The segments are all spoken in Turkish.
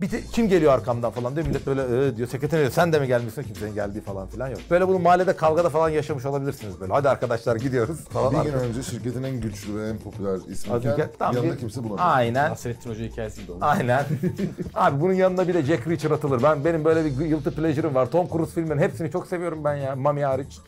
Bir te- kim geliyor arkamdan falan diyor. Millet böyle ee, diyor. Sekreter diyor. Sen de mi gelmişsin? Kimsenin geldiği falan filan yok. Böyle bunu mahallede kavgada falan yaşamış olabilirsiniz böyle. Hadi arkadaşlar gidiyoruz falan. Bir gün Arka- önce şirketin en güçlü ve en popüler ismiyken Tam yanında bir- kimse bulamıyor. Aynen. Nasrettin Hoca hikayesi gibi Aynen. Abi bunun yanında bir de Jack Reacher atılır. Ben benim böyle bir guilty pleasure'ım var. Tom Cruise filmlerin hepsini çok seviyorum ben ya. Mami hariç.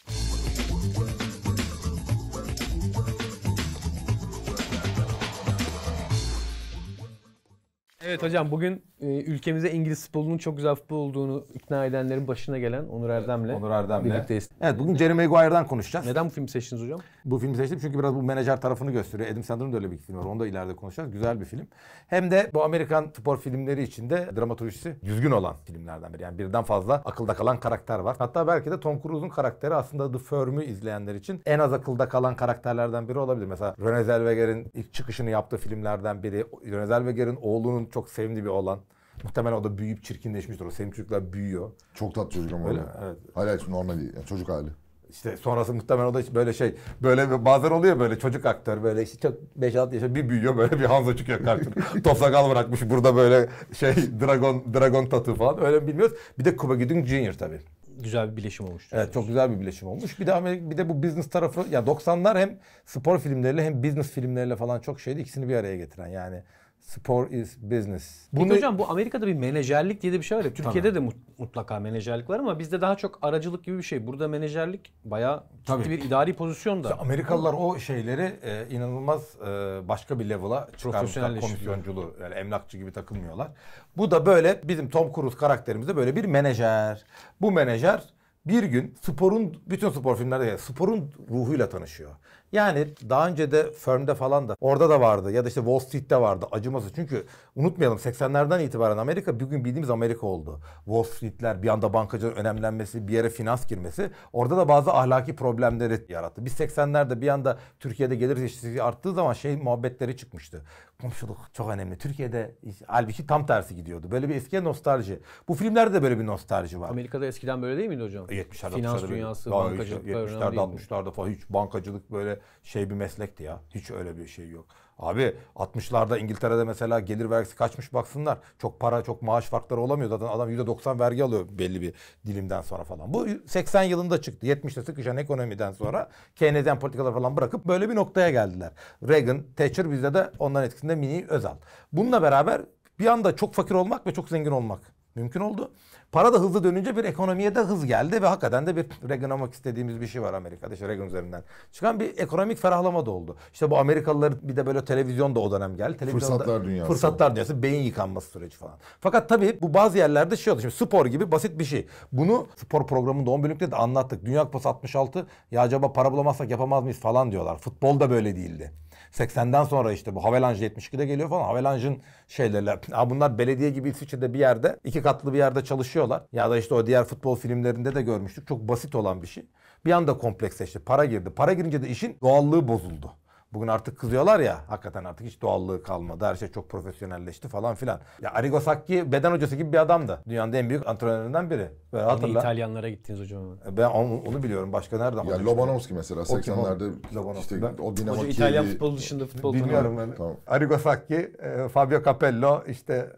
Evet hocam bugün e, ülkemize İngiliz futbolunun çok güzel futbol olduğunu ikna edenlerin başına gelen Onur Erdem'le Onur Erdem'le. birlikteyiz. Evet bugün Jerry Maguire'dan konuşacağız. Neden bu filmi seçtiniz hocam? Bu filmi seçtim çünkü biraz bu menajer tarafını gösteriyor. Adam Sandler'ın da öyle bir film var. Onu da ileride konuşacağız. Güzel bir film. Hem de bu Amerikan spor filmleri içinde dramatolojisi düzgün olan filmlerden biri. Yani birden fazla akılda kalan karakter var. Hatta belki de Tom Cruise'un karakteri aslında The Firm'ü izleyenler için en az akılda kalan karakterlerden biri olabilir. Mesela René Zellweger'in ilk çıkışını yaptığı filmlerden biri. René Zellweger'in oğlunun çok çok sevimli bir olan Muhtemelen o da büyüyüp çirkinleşmiştir. O sevimli çocuklar büyüyor. Çok tatlı çocuk ama öyle. öyle. Evet. Hala hiç normal değil. Yani çocuk hali. İşte sonrası muhtemelen o da böyle şey böyle bazen oluyor böyle çocuk aktör böyle işte çok 5-6 yaşında bir büyüyor böyle bir Hanzo çıkıyor kartın. Top sakal bırakmış burada böyle şey dragon dragon tatu falan öyle bilmiyoruz. Bir de kuba Gooding junior tabii. Güzel bir bileşim olmuş. Evet çok güzel bir bileşim olmuş. Bir de Amerika, bir de bu business tarafı ya yani 90'lar hem spor filmleriyle hem business filmleriyle falan çok şeydi ikisini bir araya getiren yani Spor is business. Bunu... Peki hocam bu Amerika'da bir menajerlik diye de bir şey var ya. Türkiye'de tamam. de mutlaka menajerlik var ama bizde daha çok aracılık gibi bir şey. Burada menajerlik bayağı ciddi bir idari pozisyonda. İşte Amerikalılar o şeyleri e, inanılmaz e, başka bir level'a çıkarmışlar. Komisyonculu yani emlakçı gibi takılmıyorlar. Bu da böyle bizim Tom Cruise karakterimizde böyle bir menajer. Bu menajer bir gün sporun bütün spor filmlerde yani sporun ruhuyla tanışıyor. Yani daha önce de Firm'de falan da orada da vardı ya da işte Wall Street'te vardı acıması. Çünkü unutmayalım 80'lerden itibaren Amerika bugün bildiğimiz Amerika oldu. Wall Street'ler bir anda bankacılığın önemlenmesi, bir yere finans girmesi orada da bazı ahlaki problemleri yarattı. Biz 80'lerde bir anda Türkiye'de gelir eşitsizliği arttığı zaman şey muhabbetleri çıkmıştı. Komşuluk çok önemli. Türkiye'de halbuki tam tersi gidiyordu. Böyle bir eskiye nostalji. Bu filmlerde de böyle bir nostalji var. Amerika'da eskiden böyle değil miydi hocam? 70'lerde. E, finans dünyası, bankacılık. 70'lerde 60'larda falan hiç bankacılık böyle şey bir meslekti ya. Hiç öyle bir şey yok. Abi 60'larda İngiltere'de mesela gelir vergisi kaçmış baksınlar. Çok para çok maaş farkları olamıyor. Zaten adam %90 vergi alıyor belli bir dilimden sonra falan. Bu 80 yılında çıktı. 70'te sıkışan ekonomiden sonra Keynesyen politikalar falan bırakıp böyle bir noktaya geldiler. Reagan, Thatcher bizde de onların etkisinde Mini özel Bununla beraber bir anda çok fakir olmak ve çok zengin olmak mümkün oldu. Para da hızlı dönünce bir ekonomiye de hız geldi ve hakikaten de bir Reaganomics istediğimiz bir şey var Amerika'da. İşte Reagan üzerinden çıkan bir ekonomik ferahlama da oldu. İşte bu Amerikalıların bir de böyle televizyon da o dönem geldi. Televizyonda, fırsatlar dünyası. Fırsatlar dünyası, beyin yıkanması süreci falan. Fakat tabii bu bazı yerlerde şey oldu. Şimdi spor gibi basit bir şey. Bunu spor programında 10 bölümde de anlattık. Dünya Kupası 66 ya acaba para bulamazsak yapamaz mıyız falan diyorlar. Futbol da böyle değildi. 80'den sonra işte bu Havelanj 72'de geliyor falan. Havelanj'ın şeylerle, Ha bunlar belediye gibi İsviçre'de bir yerde iki katlı bir yerde çalışıyorlar. Ya da işte o diğer futbol filmlerinde de görmüştük. Çok basit olan bir şey. Bir anda kompleksleşti. Para girdi. Para girince de işin doğallığı bozuldu. Bugün artık kızıyorlar ya hakikaten artık hiç doğallığı kalmadı. Her şey çok profesyonelleşti falan filan. Ya Arrigo Sacchi beden hocası gibi bir adamdı. Dünyanın en büyük antrenörlerinden biri. Ve hatırla. İtalyanlara gittiniz hocam. E, ben onu, onu biliyorum. Başka nerede? Ya Lobanovski mesela 80'lerde Lobanovski. Işte, ben, o Dinamo Hoca İtalyan futbolu dışında futbol Bilmiyorum ben. Tamam. Arrigo Sacchi, e, Fabio Capello işte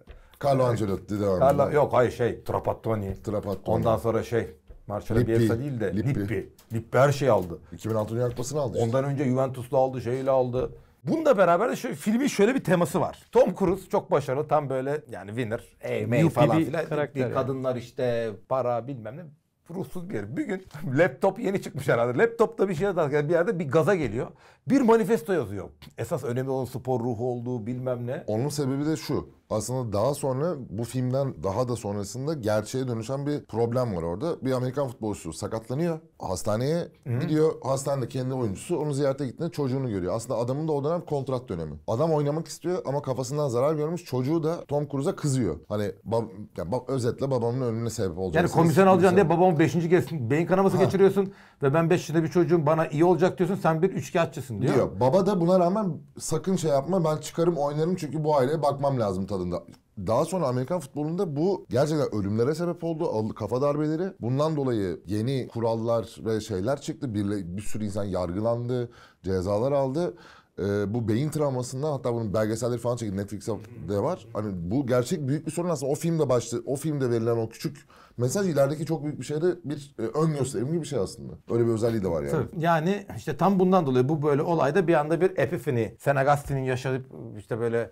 Carlo Ancelotti devam Carlo, Yok hayır şey Trapattoni. Trapattoni. Ondan sonra şey Marcelo Lippi, Bielsa değil de Lippi. Lippi. Lippi her şeyi aldı. 2006 Dünya Kupası'nı aldı. Işte. Ondan önce Juventus'la aldı, şeyle aldı. Bununla beraber de şu filmin şöyle bir teması var. Tom Cruise çok başarılı tam böyle yani winner, eğmeyi falan filan. Bir Kadınlar yani. işte para bilmem ne ruhsuz bir yer. Bir gün laptop yeni çıkmış herhalde. Laptopta bir şeyler yani bir yerde bir gaza geliyor. Bir manifesto yazıyor. Esas önemli olan spor ruhu olduğu bilmem ne. Onun sebebi de şu. Aslında daha sonra bu filmden daha da sonrasında gerçeğe dönüşen bir problem var orada. Bir Amerikan futbolcusu sakatlanıyor. Hastaneye Hı-hı. gidiyor. Hastanede kendi oyuncusu onu ziyarete gittiğinde çocuğunu görüyor. Aslında adamın da o dönem kontrat dönemi. Adam oynamak istiyor ama kafasından zarar görmüş. Çocuğu da Tom Cruise'a kızıyor. Hani bab- yani bab- özetle babamın ölümüne sebep olacak. Yani komisyon alacaksın diye babamın 5. kez beyin kanaması ha. geçiriyorsun ve ben 5 yaşında bir çocuğum bana iyi olacak diyorsun. Sen bir üçkağıtçısın diyorsun diyor. diyor. Baba da buna rağmen sakın şey yapma ben çıkarım oynarım çünkü bu aileye bakmam lazım tadında. Daha sonra Amerikan futbolunda bu gerçekten ölümlere sebep oldu. Kafa darbeleri. Bundan dolayı yeni kurallar ve şeyler çıktı. Bir, bir sürü insan yargılandı, cezalar aldı. Ee, bu beyin travmasından hatta bunun belgeselleri falan çekildi. Netflix'te var. Hani bu gerçek büyük bir sorun aslında. O filmde başladı o filmde verilen o küçük Mesaj ilerideki çok büyük bir şeyde bir e, ön gösterim gibi bir şey aslında. Öyle bir özelliği de var yani. Tabii. Yani işte tam bundan dolayı bu böyle olayda bir anda bir epifini, Sen Agustin'in yaşayıp işte böyle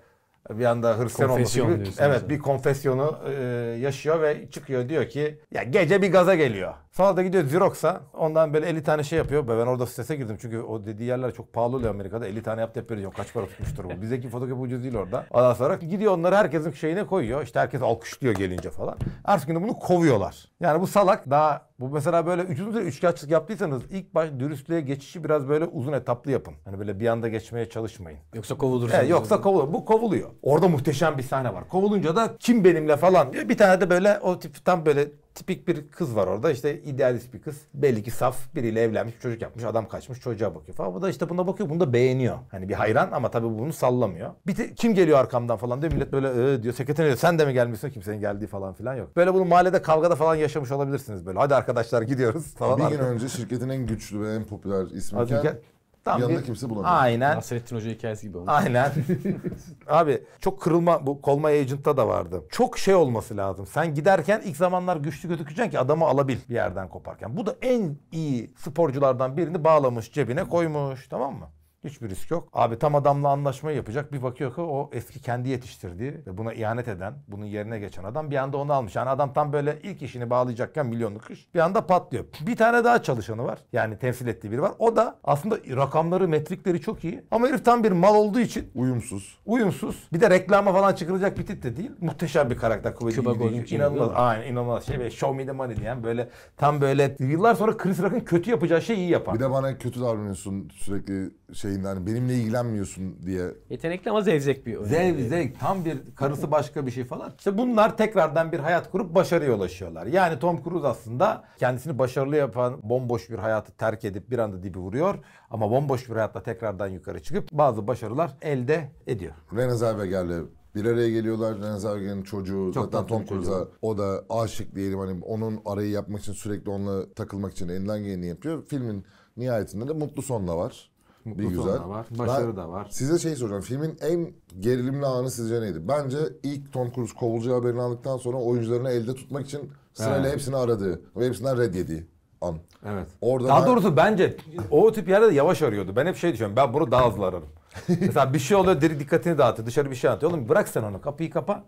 bir anda Hristiyan olması gibi. Evet mesela. bir konfesyonu e, yaşıyor ve çıkıyor diyor ki ya gece bir gaza geliyor. Sonra da gidiyor Xerox'a. Ondan böyle 50 tane şey yapıyor. Ben orada strese girdim. Çünkü o dediği yerler çok pahalı oluyor Amerika'da. 50 tane yap dep veriyor. Kaç para tutmuştur bu. Bizdeki fotokopi ucuz değil orada. Ondan sonra gidiyor onları herkesin şeyine koyuyor. İşte herkes alkışlıyor gelince falan. Ertesi günde bunu kovuyorlar. Yani bu salak daha bu mesela böyle üçüncü üçkağıtçılık yaptıysanız ilk baş dürüstlüğe geçişi biraz böyle uzun etaplı yapın. Hani böyle bir anda geçmeye çalışmayın. Yoksa kovulursunuz. Evet, yoksa kovulur. Bu kovuluyor. Orada muhteşem bir sahne var. Kovulunca da kim benimle falan diyor. Bir tane de böyle o tip tam böyle tipik bir kız var orada. İşte idealist bir kız. Belli ki saf biriyle evlenmiş, bir çocuk yapmış, adam kaçmış, çocuğa bakıyor falan. Bu da işte buna bakıyor, bunu da beğeniyor. Hani bir hayran ama tabii bunu sallamıyor. Bir te- kim geliyor arkamdan falan diyor. Millet böyle ee diyor. Sekreter diyor. Sen de mi gelmişsin? Kimsenin geldiği falan filan yok. Böyle bunu mahallede kavgada falan yaşamış olabilirsiniz böyle. Hadi arkadaşlar gidiyoruz. Falan bir gün önce şirketin en güçlü ve en popüler ismi Tam Yanında bir, kimse bulamıyor. Aynen. Nasrettin Hoca hikayesi gibi olmuş. Aynen. Abi çok kırılma bu kolma agent'ta da vardı. Çok şey olması lazım. Sen giderken ilk zamanlar güçlü gözükeceksin ki adamı alabil bir yerden koparken. Bu da en iyi sporculardan birini bağlamış cebine koymuş tamam mı? Hiçbir risk yok. Abi tam adamla anlaşmayı yapacak. Bir bakıyor ki o eski kendi yetiştirdiği ve buna ihanet eden, bunun yerine geçen adam bir anda onu almış. Yani adam tam böyle ilk işini bağlayacakken milyonluk iş bir anda patlıyor. Bir tane daha çalışanı var. Yani temsil ettiği biri var. O da aslında rakamları, metrikleri çok iyi. Ama herif tam bir mal olduğu için uyumsuz. Uyumsuz. Bir de reklama falan çıkılacak bir tip de değil. Muhteşem bir karakter. kuvveti. Cuba Gooding İnanılmaz. Aynen inanılmaz şey. Ve show me the money diyen böyle tam böyle yıllar sonra Chris Rock'ın kötü yapacağı şeyi iyi yapar. Bir de bana kötü davranıyorsun sürekli şey şeyinde hani benimle ilgilenmiyorsun diye. Yetenekli ama zevzek bir oyun. Zev, zevk tam bir karısı başka bir şey falan. İşte bunlar tekrardan bir hayat kurup başarıya ulaşıyorlar. Yani Tom Cruise aslında kendisini başarılı yapan bomboş bir hayatı terk edip bir anda dibi vuruyor. Ama bomboş bir hayatla tekrardan yukarı çıkıp bazı başarılar elde ediyor. Renée Zellweger'le bir araya geliyorlar. Renée Zellweger'in çocuğu Çok zaten Tom Cruise'a o da aşık diyelim hani onun arayı yapmak için sürekli onunla takılmak için elinden geleni yapıyor. Filmin nihayetinde de mutlu sonla var. Mutluluk bir güzel. da var. Başarı ben da var. Size şey soracağım. Filmin en gerilimli anı sizce neydi? Bence ilk Tom Cruise kovulacağı haberini aldıktan sonra oyuncularını elde tutmak için sırayla evet. hepsini aradığı ve hepsinden red yediği an. Evet. Orada daha doğrusu bence o tip yerde de yavaş arıyordu. Ben hep şey düşünüyorum. Ben bunu daha hızlı ararım. Mesela bir şey oluyor dikkatini dağıtıyor. Dışarı bir şey atıyor. Oğlum bırak sen onu. Kapıyı kapa.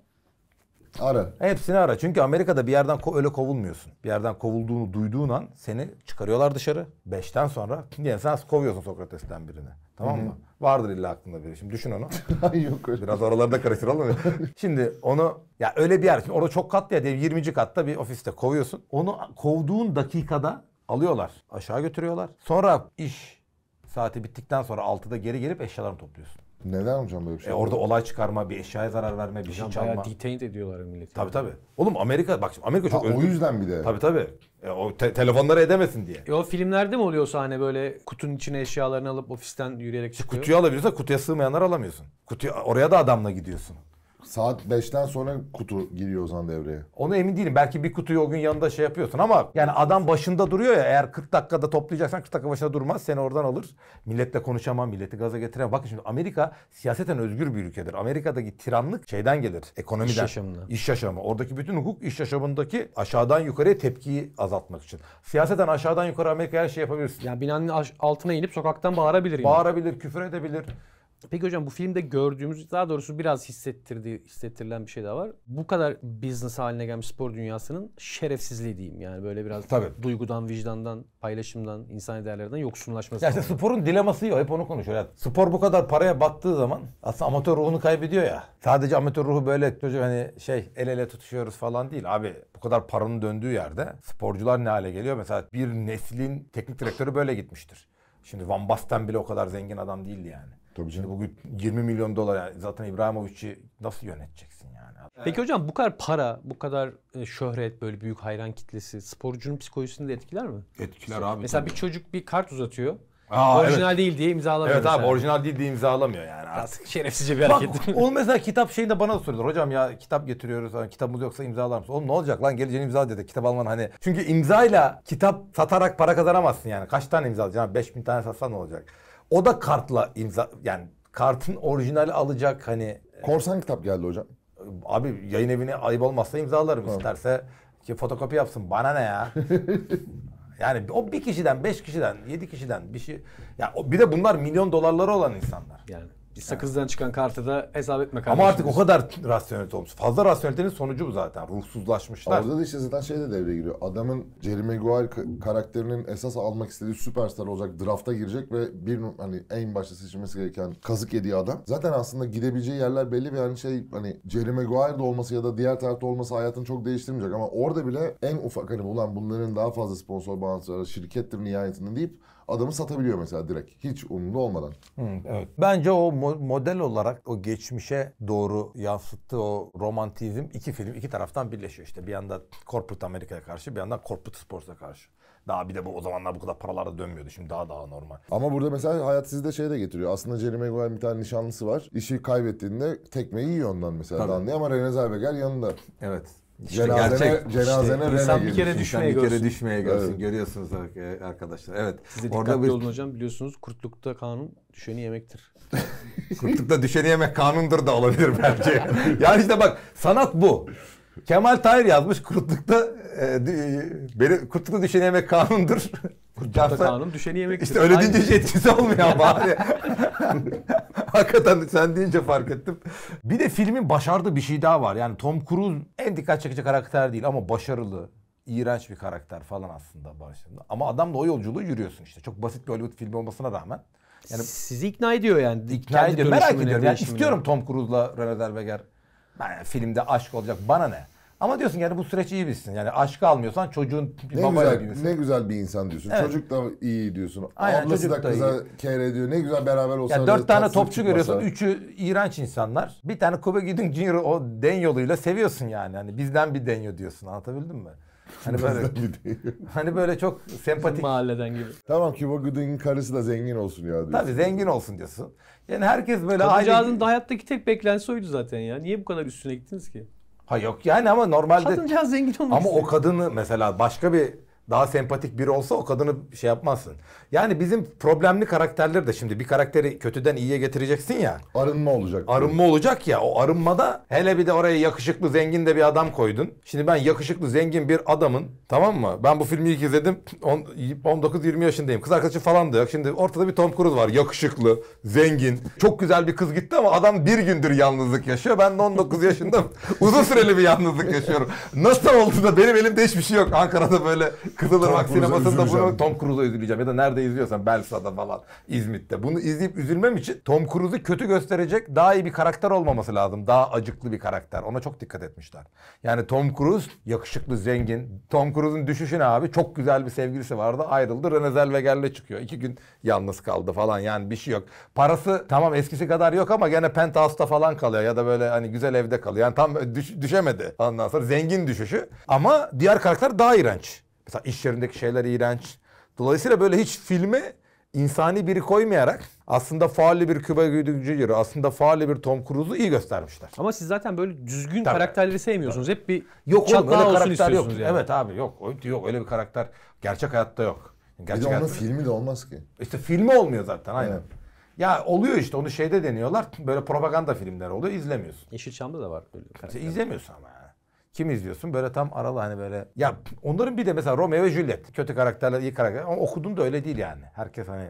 Ara. Hepsini ara. Çünkü Amerika'da bir yerden ko- öyle kovulmuyorsun. Bir yerden kovulduğunu duyduğun an seni çıkarıyorlar dışarı. Beşten sonra yani sen kovuyorsun Sokrates'ten birini. Tamam mı? Hı-hı. Vardır illa aklında biri. Şimdi düşün onu. Yok öyle. Biraz oralarda karıştıralım. Şimdi onu ya öyle bir yer. Şimdi orada çok katlı ya diyelim 20. katta bir ofiste kovuyorsun. Onu kovduğun dakikada alıyorlar. Aşağı götürüyorlar. Sonra iş saati bittikten sonra 6'da geri gelip eşyalarını topluyorsun. Neden hocam böyle bir e, şey? E orada olay çıkarma, bir eşyaya zarar verme, bir şey çalma. Bayağı detain ediyorlar milleti. Tabii tabii. Oğlum Amerika bak şimdi Amerika çok ha, özgür. O yüzden bir de. Tabii tabii. E, o te- telefonları edemesin diye. E o filmlerde mi oluyor sahne böyle kutunun içine eşyalarını alıp ofisten yürüyerek çıkıyor? Kutuyu alabiliyorsa kutuya sığmayanlar alamıyorsun. Kutuya, oraya da adamla gidiyorsun. Saat 5'ten sonra kutu giriyor o zaman devreye. Onu emin değilim. Belki bir kutuyu o gün yanında şey yapıyorsun ama yani adam başında duruyor ya. Eğer 40 dakikada toplayacaksan 40 dakika başında durmaz. Seni oradan alır. Milletle konuşamam, milleti gaza getiremem. Bakın şimdi Amerika siyaseten özgür bir ülkedir. Amerika'daki tiranlık şeyden gelir. Ekonomiden. İş yaşamından. İş yaşamı. Oradaki bütün hukuk iş yaşamındaki aşağıdan yukarıya tepkiyi azaltmak için. Siyaseten aşağıdan yukarı Amerika her şey yapabilirsin. Ya binanın altına inip sokaktan bağırabilir. Bağırabilir, küfür edebilir. Peki hocam bu filmde gördüğümüz daha doğrusu biraz hissettirdiği hissettirilen bir şey daha var. Bu kadar business haline gelmiş spor dünyasının şerefsizliği diyeyim. Yani böyle biraz Tabii. duygudan, vicdandan, paylaşımdan, insan değerlerden yoksunlaşması. Yani sporun dileması yok. Hep onu konuşuyor. Yani spor bu kadar paraya battığı zaman aslında amatör ruhunu kaybediyor ya. Sadece amatör ruhu böyle hocam hani şey el ele tutuşuyoruz falan değil. Abi bu kadar paranın döndüğü yerde sporcular ne hale geliyor? Mesela bir neslin teknik direktörü böyle gitmiştir. Şimdi Van Basten bile o kadar zengin adam değildi yani. Tabii canım. Şimdi bugün 20 milyon dolar yani zaten İbrahimovic'i nasıl yöneteceksin yani? Peki hocam bu kadar para, bu kadar e, şöhret, böyle büyük hayran kitlesi sporcunun psikolojisini de etkiler mi? Etkiler abi. Mesela tabii. bir çocuk bir kart uzatıyor. Aa, orijinal evet. değil diye imzalamıyor. Evet mesela. abi orijinal değil diye imzalamıyor yani artık. Şerefsizce bir hareket. Bak, o mesela kitap şeyinde bana da soruyorlar. Hocam ya kitap getiriyoruz. Hani kitabımız yoksa imzalar mısın? Oğlum ne olacak lan geleceğin imza dedi. Kitap alman hani. Çünkü imzayla kitap satarak para kazanamazsın yani. Kaç tane imza alacaksın? 5000 tane satsan ne olacak? O da kartla imza yani kartın orijinali alacak hani. E, Korsan kitap geldi hocam. Abi yayın evine ayıp olmazsa imzalarım tamam. isterse ki fotokopi yapsın bana ne ya. yani o bir kişiden, beş kişiden, yedi kişiden bir şey. Ya bir de bunlar milyon dolarları olan insanlar. Yani. Bir Sakızdan çıkan kartı da hesap etme kardeşim. Ama artık o kadar rasyonel olmuş. Fazla rasyonelitenin sonucu bu zaten. Ruhsuzlaşmışlar. Orada da işte zaten şey de devreye giriyor. Adamın Jerry Maguire karakterinin esas almak istediği süperstar olacak. Drafta girecek ve bir hani en başta seçilmesi gereken kazık yediği adam. Zaten aslında gidebileceği yerler belli ve yani şey hani Jerry Maguire'da olması ya da diğer tarafta olması hayatını çok değiştirmeyecek. Ama orada bile en ufak hani ulan bunların daha fazla sponsor bağlantıları şirkettir nihayetinde deyip adamı satabiliyor mesela direkt. Hiç umurunda olmadan. Hı, evet. Bence o mo- model olarak o geçmişe doğru yansıttığı o romantizm iki film iki taraftan birleşiyor. işte bir yanda corporate Amerika'ya karşı bir yandan corporate sports'a karşı. Daha bir de bu o zamanlar bu kadar paralarda dönmüyordu. Şimdi daha daha normal. Ama burada mesela hayat sizi de şey de getiriyor. Aslında Jerry Maguire'ın bir tane nişanlısı var. İşi kaybettiğinde tekmeyi yiyor ondan mesela. Tabii. Danley ama René Zellweger yanında. Evet. İşte cenazene, gerçek, cenazene işte, insan bir kere düşmeye görsün, bir kere düşmeye görsün. Evet. Görüyorsunuz arkadaşlar. Evet. Siz Orada bir... olun hocam. Biliyorsunuz kurtlukta kanun düşeni yemektir. kurtlukta düşeni yemek kanundur da olabilir bence. yani işte bak sanat bu. Kemal Tahir yazmış kurtlukta e, beni kurtlukta düşeni yemek kanundur. Kurtlukta kanun düşeni yemektir. İşte öyle deyince hiç etkisi olmuyor bari. Hakikaten sen deyince fark ettim. Bir de filmin başardığı bir şey daha var. Yani Tom Cruise en dikkat çekici karakter değil ama başarılı. iğrenç bir karakter falan aslında başında. Ama adamla o yolculuğu yürüyorsun işte. Çok basit bir Hollywood filmi olmasına rağmen. Yani Sizi ikna ediyor yani. İkna ediyor. Merak ediyorum. Yani istiyorum Tom Cruise'la René Zellweger. yani filmde aşk olacak. Bana ne? Ama diyorsun yani bu süreç iyi bitsin. Yani aşkı almıyorsan çocuğun ne babayla güzel, bilmesin. Ne güzel bir insan diyorsun. Evet. Çocuk da iyi diyorsun. Aynen, Ablası da, da kıza kere diyor. Ne güzel beraber olsa. Ya dört tane topçu çıkmasa. görüyorsun. Üçü iğrenç insanlar. Bir tane Kobe Gidding Junior o den yoluyla seviyorsun yani. Hani bizden bir denyo diyorsun. Anlatabildim mi? Hani böyle, hani böyle çok sempatik. Bizim mahalleden gibi. Tamam ki bu Gooding'in karısı da zengin olsun ya diyorsun. Tabii zengin olsun diyorsun. Yani herkes böyle... Kadıncağızın aile... da hayattaki tek beklentisi oydu zaten ya. Niye bu kadar üstüne gittiniz ki? Ha yok yani ama normalde... Kadıncağız zengin olmuş. Ama o kadını mesela başka bir daha sempatik biri olsa o kadını şey yapmazsın. Yani bizim problemli karakterler de şimdi bir karakteri kötüden iyiye getireceksin ya. Arınma olacak. Arınma olacak ya. O arınmada hele bir de oraya yakışıklı zengin de bir adam koydun. Şimdi ben yakışıklı zengin bir adamın tamam mı? Ben bu filmi ilk izledim 19-20 yaşındayım. Kız arkadaşı falan da yok. Şimdi ortada bir Tom Cruise var. Yakışıklı, zengin. Çok güzel bir kız gitti ama adam bir gündür yalnızlık yaşıyor. Ben de 19 yaşındayım. uzun süreli bir yalnızlık yaşıyorum. Nasıl oldu da benim elimde hiçbir şey yok. Ankara'da böyle Kızılırmak sinemasında bunu Tom Cruise’u üzüleceğim. Ya da nerede izliyorsan Belsa'da falan İzmit'te. Bunu izleyip üzülmem için Tom Cruise'u kötü gösterecek daha iyi bir karakter olmaması lazım. Daha acıklı bir karakter. Ona çok dikkat etmişler. Yani Tom Cruise yakışıklı, zengin. Tom Cruise'un düşüşüne abi çok güzel bir sevgilisi vardı. Ayrıldı. Rene Zellweger'le çıkıyor. İki gün yalnız kaldı falan. Yani bir şey yok. Parası tamam eskisi kadar yok ama gene penthouse'da falan kalıyor. Ya da böyle hani güzel evde kalıyor. Yani tam düş, düşemedi. Ondan sonra zengin düşüşü. Ama diğer karakter daha iğrenç. Mesela iş yerindeki şeyler iğrenç. Dolayısıyla böyle hiç filme insani biri koymayarak aslında faali bir Küba yürü, aslında faali bir Tom Cruise'u iyi göstermişler. Ama siz zaten böyle düzgün Tabii. karakterleri sevmiyorsunuz. Hep bir yok oğlum, öyle olsun karakter yok. Yani. Evet abi yok. Yok öyle bir karakter gerçek hayatta yok. Gerçek bir de onun hayatta... filmi de olmaz ki. İşte filmi olmuyor zaten aynen. Evet. Ya oluyor işte onu şeyde deniyorlar. Böyle propaganda filmler oluyor izlemiyorsun. Yeşilçam'da da var böyle karakter. İşte izlemiyorsun ama kim izliyorsun? Böyle tam aralı hani böyle. Ya onların bir de mesela Romeo ve Juliet. Kötü karakterler, iyi karakterler. Ama okudum da öyle değil yani. Herkes hani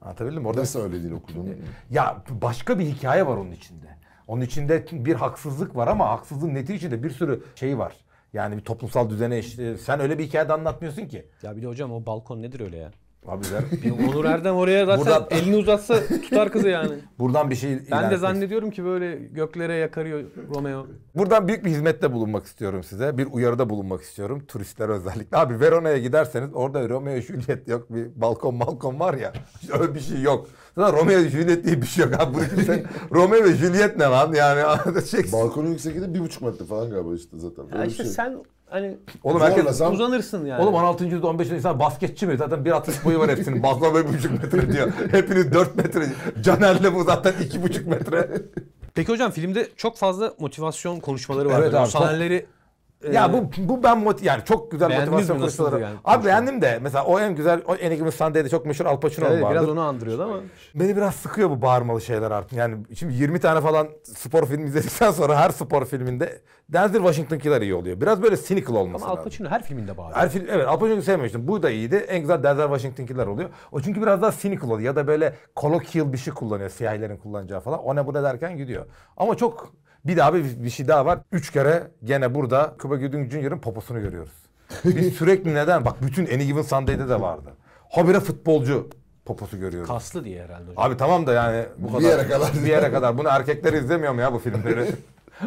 anlatabildim mi? Orada... Nasıl öyle değil okudun? Ya başka bir hikaye var onun içinde. Onun içinde bir haksızlık var ama haksızlığın neticesinde bir sürü şey var. Yani bir toplumsal düzene işte sen öyle bir hikayede anlatmıyorsun ki. Ya bir de hocam o balkon nedir öyle ya? Abi ver. Onur Erdem oraya zaten Buradan... elini uzatsa tutar kızı yani. Buradan bir şey Ben ilerlesin. de zannediyorum ki böyle göklere yakarıyor Romeo. Buradan büyük bir hizmette bulunmak istiyorum size. Bir uyarıda bulunmak istiyorum. turistler özellikle. Abi Verona'ya giderseniz orada Romeo Juliet yok. Bir balkon balkon var ya. Öyle bir şey yok. Zaten Romeo ve Juliet diye bir şey yok abi. Bunu kimse... Romeo ve Juliet ne lan? Yani çeksin. Şey- Balkonun yüksekliği bir buçuk metre falan galiba işte zaten. Ya işte şey. sen Hani Oğlum herkes zam... uzanırsın yani. Oğlum 16. yüzyılda 15. insan basketçi mi? Zaten bir atış boyu var hepsinin. Bazıları böyle buçuk metre diyor. Hepiniz dört metre. Caner'le bu zaten iki buçuk metre. Peki hocam filmde çok fazla motivasyon konuşmaları var. Evet abi. O sahneleri ee, ya bu bu ben moti yani çok güzel Beğendiniz motivasyon mi? yani Abi beğendim de mesela o en güzel o Enigma de çok meşhur Al Pacino Evet, biraz onu andırıyordu ama. Beni biraz sıkıyor bu bağırmalı şeyler artık. Yani şimdi 20 tane falan spor filmi izledikten sonra her spor filminde Denzel Washington'kiler iyi oluyor. Biraz böyle cynical olması Ama Al lazım. Pacino her filminde bağırıyor. Her film, evet Al Pacino'yu sevmemiştim. Bu da iyiydi. En güzel Denzel Washington'kiler oluyor. O çünkü biraz daha cynical oluyor ya da böyle colloquial bir şey kullanıyor siyahilerin kullanacağı falan. O ne bu ne derken gidiyor. Ama çok bir daha bir, bir şey daha var. Üç kere gene burada Cuba Gooding Jr.'ın poposunu görüyoruz. Biz sürekli neden? Bak bütün Any Given Sunday'de de vardı. Habire futbolcu poposu görüyoruz. Kaslı diye herhalde hocam. Abi tamam da yani bu kadar. Bir yere kadar. Bir yere kadar. Bunu erkekler izlemiyor mu ya bu filmleri?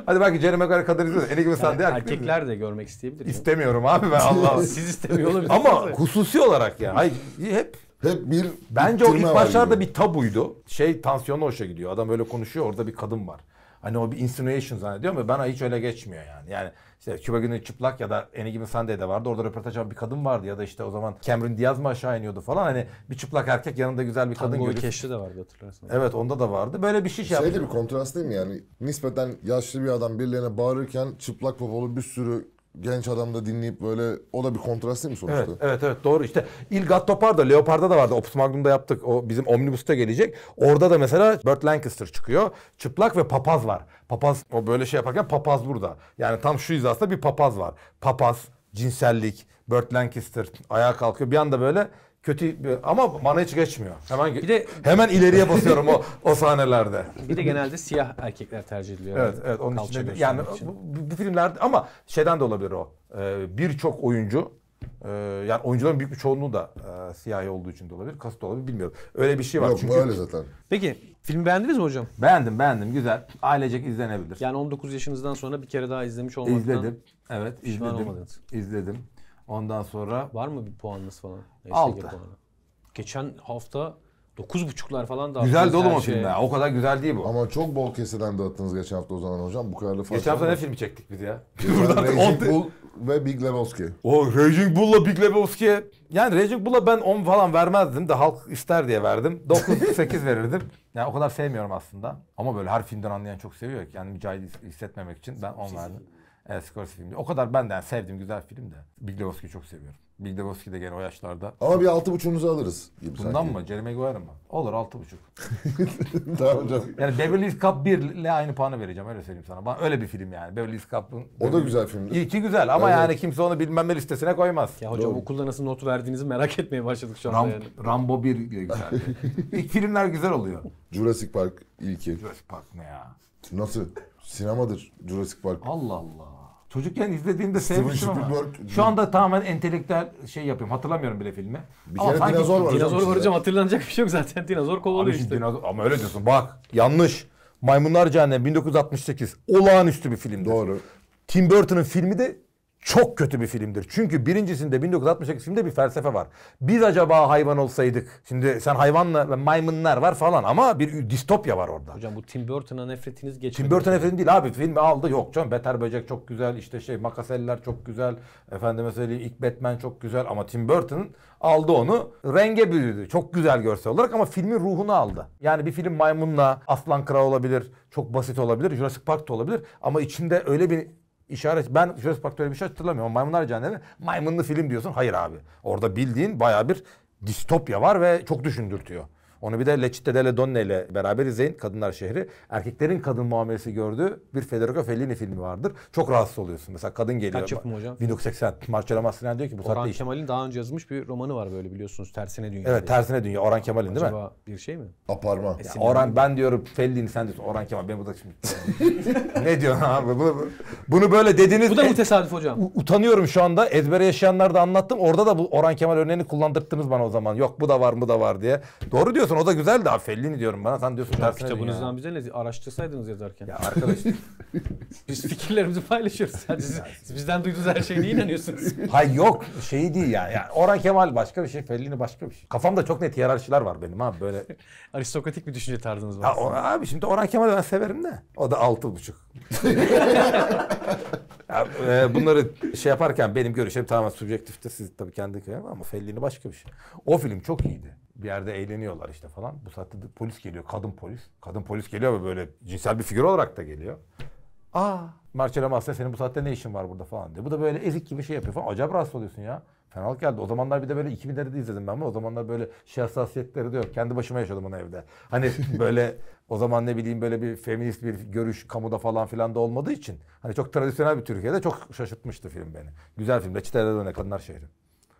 Hadi belki Jeremy Maguire kadar izliyoruz. Any Given er- Sunday yani Erkekler de görmek isteyebilir. İstemiyorum abi ben Allah. Siz istemiyor olabilirsiniz. Ama hususi olarak ya. Hayır, hep hep bir Bence o ilk başlarda bir tabuydu. Şey tansiyonu hoşa gidiyor. Adam böyle konuşuyor orada bir kadın var. Hani o bir insinuation zannediyor mu? bana hiç öyle geçmiyor yani. Yani işte Küba Günü Çıplak ya da Any Given Sunday'de vardı. Orada röportaj bir kadın vardı ya da işte o zaman Cameron Diaz mı aşağı iniyordu falan. Hani bir çıplak erkek yanında güzel bir kadın Tango görüyorsun. de vardı hatırlarsan. Evet onda da vardı. Böyle bir şey şey Şeyde bir kontrast değil mi yani? Nispeten yaşlı bir adam birilerine bağırırken çıplak popolu bir sürü genç adam da dinleyip böyle o da bir kontrast değil mi sonuçta? Evet evet, evet doğru işte İlgat Topar da Leopard'da da vardı Opus Magnum'da yaptık o bizim Omnibus'ta gelecek. Orada da mesela Burt Lancaster çıkıyor çıplak ve papaz var. Papaz o böyle şey yaparken papaz burada. Yani tam şu hizasında bir papaz var. Papaz, cinsellik, Burt Lancaster ayağa kalkıyor bir anda böyle kötü bir, ama bana hiç geçmiyor. Hemen bir de, hemen ileriye basıyorum o o sahnelerde. Bir de genelde siyah erkekler tercih ediliyor. Evet, evet onun için de, yani Bu, bu filmlerde ama şeyden de olabilir o. Ee, birçok oyuncu e, yani oyuncuların büyük bir çoğunluğu da e, siyahi olduğu için de olabilir, kasıt olabilir bilmiyorum. Öyle bir şey var. Yok çünkü... öyle zaten. Peki filmi beğendiniz mi hocam? Beğendim beğendim güzel. Ailecek izlenebilir. Yani 19 yaşınızdan sonra bir kere daha izlemiş olmaktan İzledim. Evet izledim. İzledim. Ondan sonra Var mı bir puanınız falan? Neyse, Altı. Geçen hafta 9.5'lar falan da güzel dolu mu film ya. O kadar güzel değil bu. Ama çok bol keseden dağıttınız geçen hafta o zaman hocam. Bu kadar fark Geçen hafta ne filmi çektik biz ya? Buradan Raging on- Bull ve Big Lebowski. O Raging Bull'la Big Lebowski'ye yani Raging Bull'a ben 10 falan vermezdim de halk ister diye verdim. 9 8 verirdim. Yani o kadar sevmiyorum aslında. Ama böyle her filmden anlayan çok seviyor ki yani mücadele hissetmemek için ben 10 verdim e, Scorsese filmi. O kadar benden yani sevdiğim güzel film de. Big Lebowski'yi çok seviyorum. Big Lebowski de gene o yaşlarda. Ama bir altı buçuğunuzu alırız. Gibi Bundan sanki. mı? Jeremy Maguire mı? Olur altı buçuk. tamam hocam. Yani Beverly Hills Cup 1 ile aynı puanı vereceğim öyle söyleyeyim sana. Bana öyle bir film yani. Beverly Hills Cup'ın... O da güzel film. İyi güzel ama evet. yani kimse onu bilmem ne listesine koymaz. Ya hocam Doğru. okulda nasıl notu verdiğinizi merak etmeye başladık şu anda Ram, yani. Rambo 1 güzel. İlk filmler güzel oluyor. Jurassic Park ilki. Jurassic Park ne ya? Nasıl? Sinemadır Jurassic Park. Allah Allah. Çocukken izlediğimde Steven sevmiştim ama şu anda tamamen entelektüel şey yapıyorum. Hatırlamıyorum bile filmi. Bir kere sanki- dinozor var. Dinozor var hocam hatırlanacak bir şey yok zaten. Dinozor Abi kovalıyor işte. dinozor- Ama öyle diyorsun bak yanlış. Maymunlar Cehennem 1968. Olağanüstü bir filmdir. Doğru. Tim Burton'ın filmi de çok kötü bir filmdir. Çünkü birincisinde 1968 filmde bir felsefe var. Biz acaba hayvan olsaydık. Şimdi sen hayvanla maymunlar var falan ama bir distopya var orada. Hocam bu Tim Burton'a nefretiniz geçmedi. Tim Burton nefretin değil abi. Filmi aldı yok canım. Beter Böcek çok güzel. işte şey Makaseller çok güzel. Efendim mesela ilk Batman çok güzel ama Tim Burton aldı onu. Renge büyüdü Çok güzel görsel olarak ama filmin ruhunu aldı. Yani bir film maymunla Aslan Kral olabilir. Çok basit olabilir. Jurassic Park da olabilir. Ama içinde öyle bir işaret. Ben Jurassic Park'ta öyle bir şey hatırlamıyorum. Maymunlar Cehennemi maymunlu film diyorsun. Hayır abi. Orada bildiğin baya bir distopya var ve çok düşündürtüyor. Onu bir de Le Città delle Donne ile beraber izleyin. Kadınlar Şehri. Erkeklerin kadın muamelesi gördüğü bir Federico Fellini filmi vardır. Çok rahatsız oluyorsun. Mesela kadın geliyor. Kaç yapımı hocam? 1980. Marcella Mastroianni diyor ki bu Orhan saatte... Kemal'in daha önce yazmış bir romanı var böyle biliyorsunuz. Tersine Dünya. Evet diye. Tersine Dünya. Orhan Kemal'in değil mi? Acaba bir şey mi? Aparma. E, ya, Orhan ben diyorum Fellini sen diyorsun. Orhan Kemal. Ben burada şimdi... ne diyorsun abi? Bunu, bunu böyle dediniz. Bu da e, mı tesadüf hocam? Utanıyorum şu anda. Ezbere yaşayanlar da anlattım. Orada da bu Orhan Kemal örneğini kullandırttınız bana o zaman. Yok bu da var bu da var diye. Doğru diyorsun diyorsun o da güzel de Fellini diyorum bana. Sen diyorsun tersine Kitabınızdan bize ne? Araştırsaydınız yazarken. Ya arkadaş. Biz fikirlerimizi paylaşıyoruz. Sadece siz, siz bizden duyduğunuz her şeye niye inanıyorsunuz? Hay yok şey değil ya. Yani Orhan Kemal başka bir şey, Fellini başka bir şey. Kafamda çok net hiyerarşiler var benim abi böyle. Aristokratik bir düşünce tarzınız var. Ya, o, abi şimdi Orhan Kemal'i ben severim de. O da altı buçuk. ya, e, bunları şey yaparken benim görüşüm tamamen subjektiftir. Siz tabii kendi ama Fellini başka bir şey. O film çok iyiydi bir yerde eğleniyorlar işte falan. Bu saatte polis geliyor. Kadın polis. Kadın polis geliyor ve böyle cinsel bir figür olarak da geliyor. Aa Marcelo Massa senin bu saatte ne işin var burada falan diyor. Bu da böyle ezik gibi şey yapıyor falan. Acayip rahatsız oluyorsun ya. Fenalık geldi. O zamanlar bir de böyle 2000'lerde izledim ben bunu. O zamanlar böyle şey hassasiyetleri de yok. Kendi başıma yaşadım onu evde. Hani böyle o zaman ne bileyim böyle bir feminist bir görüş kamuda falan filan da olmadığı için. Hani çok tradisyonel bir Türkiye'de çok şaşırtmıştı film beni. Güzel film. Reçetelerden Kadınlar Şehri.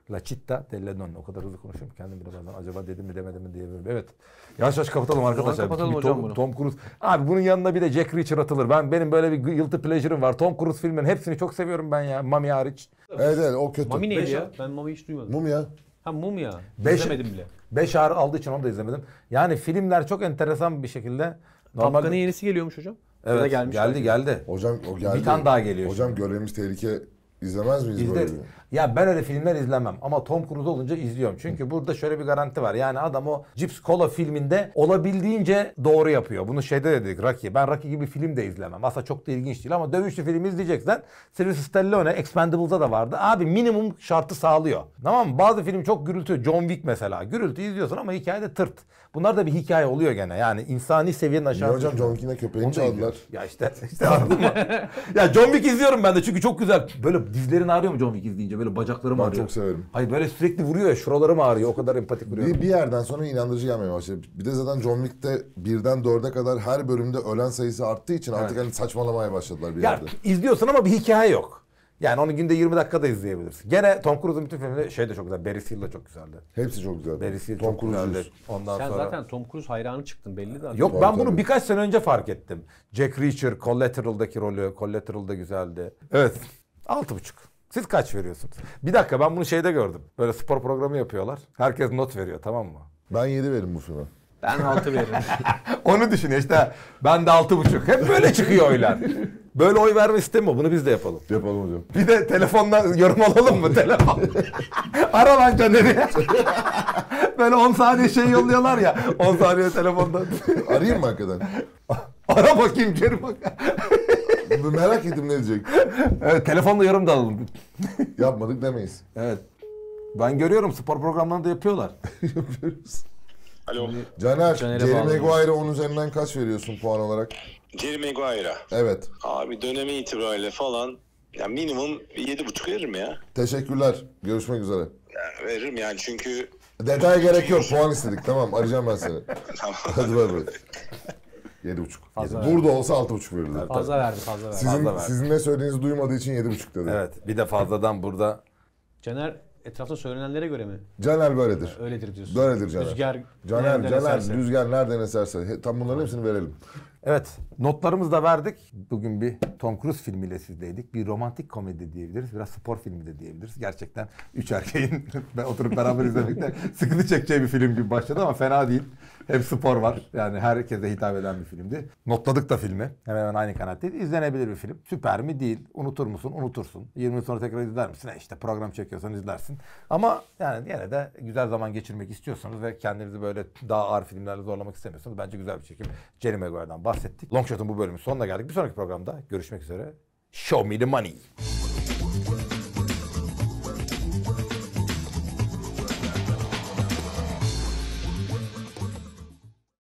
La Citta delle non. O kadar hızlı konuşuyorum kendim bile bazen acaba dedim mi demedim mi diyebilirim. Evet. Yavaş yavaş kapatalım arkadaşlar. Kapatalım bir hocam Tom, bunu. Tom Cruise. Abi bunun yanına bir de Jack Reacher atılır. Ben benim böyle bir guilty pleasure'ım var. Tom Cruise filmlerin hepsini çok seviyorum ben ya. Mami hariç. Evet evet o kötü. Mami neydi ya? Ben Mami hiç duymadım. Mum ya. Ha mum ya. Beş, izlemedim bile. Beş ağır aldığı için onu da izlemedim. Yani filmler çok enteresan bir şekilde. Normalde... Top yenisi geliyormuş hocam. Evet geldi geldi. Hocam o geldi. Bir tane daha geliyor. Hocam görevimiz tehlike İzlemez miyiz İzleriz. böyle? Ya ben öyle filmler izlemem ama Tom Cruise olunca izliyorum. Çünkü Hı. burada şöyle bir garanti var. Yani adam o Cips Cola filminde olabildiğince doğru yapıyor. Bunu şeyde dedik Rocky. Ben Rocky gibi film de izlemem. Aslında çok da ilginç değil ama dövüşlü film izleyeceksen Sylvester Stallone Expendables'da da vardı. Abi minimum şartı sağlıyor. Tamam mı? Bazı film çok gürültü. John Wick mesela. Gürültü izliyorsun ama hikayede tırt. Bunlar da bir hikaye oluyor gene. Yani insani seviyenin aşağısı. Hocam John Wick'in köpeğini çaldılar. Ya işte, işte mı? ya John Wick izliyorum ben de çünkü çok güzel. Böyle Dizlerin ağrıyor mu John Wick izleyince? Böyle bacaklarım ben ağrıyor. çok severim. Hayır böyle sürekli vuruyor ya şuralarım ağrıyor. O kadar empatik vuruyor. Bir, bir yerden sonra inandırıcı gelmeye başladı. Bir de zaten John Wick'te birden dörde kadar her bölümde ölen sayısı arttığı için evet. artık hani saçmalamaya başladılar bir ya, yerde. izliyorsun ama bir hikaye yok. Yani onu günde 20 dakikada izleyebilirsin. Gene Tom Cruise'un bütün filmleri şey de çok güzel. Barry Seal de çok güzeldi. Hepsi çok güzeldi. Barry Seal Tom Cruise güzeldi. Ondan Sen sonra... zaten Tom Cruise hayranı çıktın belli de. Yok ben bunu birkaç sene önce fark ettim. Jack Reacher, Collateral'daki rolü. Collateral'da güzeldi. Evet. Altı buçuk. Siz kaç veriyorsunuz? Bir dakika ben bunu şeyde gördüm. Böyle spor programı yapıyorlar. Herkes not veriyor tamam mı? Ben yedi veririm bu sıra. Ben altı veririm. Onu düşün işte. Ben de altı buçuk. Hep böyle çıkıyor oylar. Böyle oy verme sistemi mi? Bunu biz de yapalım. Yapalım hocam. Bir de telefondan yorum alalım mı? Telefon. Ara lan Caner'i. Böyle 10 saniye şey yolluyorlar ya. 10 saniye telefonda. Arayayım mı hakikaten? Ara bakayım geri bak merak ettim ne diyecek. Evet, telefonla yarım da alalım. Yapmadık demeyiz. Evet. Ben görüyorum spor programlarını da yapıyorlar. Yapıyoruz. Alo. Caner, Caner'e Jerry Maguire'a 10 üzerinden kaç veriyorsun puan olarak? Jerry Maguire'a. Evet. Abi dönemi itibariyle falan ya minimum 7,5 veririm ya. Teşekkürler. Görüşmek üzere. ya veririm yani çünkü Detay gerek yok. Puan istedik. Tamam arayacağım ben seni. Hadi bay bay. 7,5. Fazla Burada verdi. olsa 6,5 verirdi. Fazla verdi, fazla verdi. Sizin, fazla verdi. sizin ne söylediğinizi duymadığı için yedi buçuk dedi. Evet, bir de fazladan burada. Caner etrafta söylenenlere göre mi? Caner böyledir. Öyledir diyorsun. Böyledir Caner. Rüzgar Caner, Caner, eserse. rüzgar nereden eserse. He, tam bunların hepsini verelim. Evet notlarımızı da verdik. Bugün bir Tom Cruise filmiyle sizdeydik. Bir romantik komedi diyebiliriz. Biraz spor filmi de diyebiliriz. Gerçekten üç erkeğin oturup beraber izlemekte sıkıntı çekeceği bir film gibi başladı ama fena değil. Hem spor var. Yani herkese hitap eden bir filmdi. Notladık da filmi. Hemen hemen aynı kanattaydı. İzlenebilir bir film. Süper mi? Değil. Unutur musun? Unutursun. 20 yıl sonra tekrar izler misin? E işte program çekiyorsan izlersin. Ama yani yine de güzel zaman geçirmek istiyorsanız ve kendinizi böyle daha ağır filmlerle zorlamak istemiyorsanız bence güzel bir çekim. Jerry Maguire'dan bahsettik. Long bu bölümü sonuna geldik. Bir sonraki programda görüşmek üzere. Show me the money.